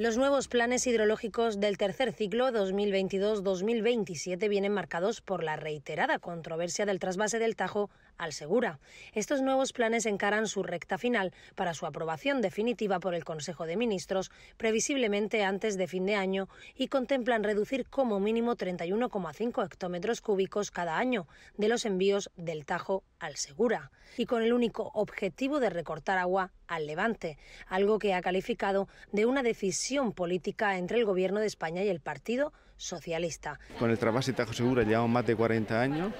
Los nuevos planes hidrológicos del tercer ciclo 2022-2027 vienen marcados por la reiterada controversia del trasvase del Tajo al Segura. Estos nuevos planes encaran su recta final para su aprobación definitiva por el Consejo de Ministros, previsiblemente antes de fin de año, y contemplan reducir como mínimo 31,5 hectómetros cúbicos cada año de los envíos del Tajo al Segura, y con el único objetivo de recortar agua al Levante, algo que ha calificado de una decisión política entre el Gobierno de España y el partido socialista. Con el trasvase Tajo Segura llevamos más de 40 años,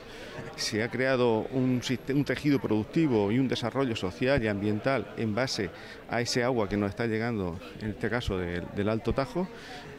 se ha creado un, un tejido productivo y un desarrollo social y ambiental en base a ese agua que nos está llegando, en este caso del, Alto Tajo,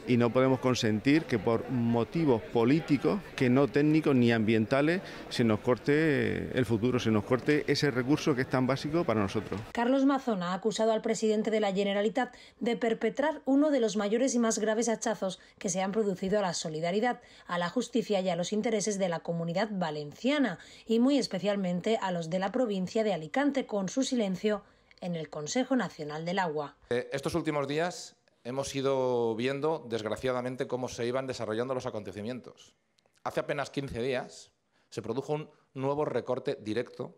y no podemos consentir que por motivos políticos, que no técnicos ni ambientales, se nos corte el futuro, se nos corte ese recurso que es tan básico para nosotros. Carlos Mazona ha acusado al presidente de la Generalitat de perpetrar uno de los mayores y más graves hachazos que se han producido a la la solidaridad, a la justicia y a los intereses de la comunidad valenciana y muy especialmente a los de la provincia de Alicante con su silencio en el Consejo Nacional del Agua. Eh, estos últimos días hemos ido viendo, desgraciadamente, cómo se iban desarrollando los acontecimientos. Hace apenas 15 días se produjo un nuevo recorte directo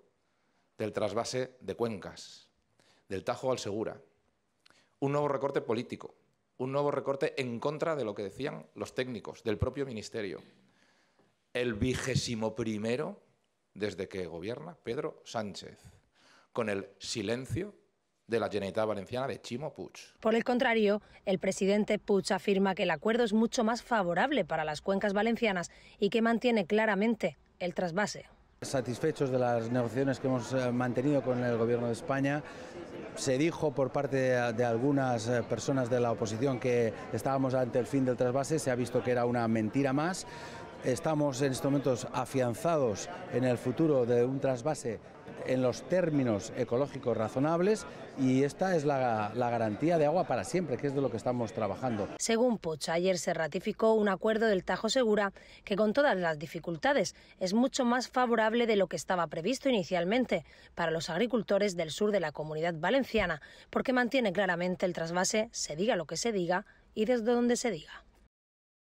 del trasvase de cuencas, del Tajo al Segura, un nuevo recorte político un nuevo recorte en contra de lo que decían los técnicos del propio ministerio. El vigésimo primero desde que gobierna Pedro Sánchez, con el silencio de la Generalitat Valenciana de Chimo Puig. Por el contrario, el presidente Puig afirma que el acuerdo es mucho más favorable para las cuencas valencianas y que mantiene claramente el trasvase. Satisfechos de las negociaciones que hemos eh, mantenido con el Gobierno de España, se dijo por parte de, algunas eh, personas de la oposición que estábamos ante el fin del trasvase, se ha visto que era una mentira más. Estamos en estos momentos afianzados en el futuro de un trasvase en los términos ecológicos razonables y esta es la, garantía de agua para siempre, que es de lo que estamos trabajando. Según Pocha, ayer se ratificó un acuerdo del Tajo Segura que con todas las dificultades es mucho más favorable de lo que estaba previsto inicialmente para los agricultores del sur de la comunidad valenciana, porque mantiene claramente el trasvase, se diga lo que se diga y desde donde se diga.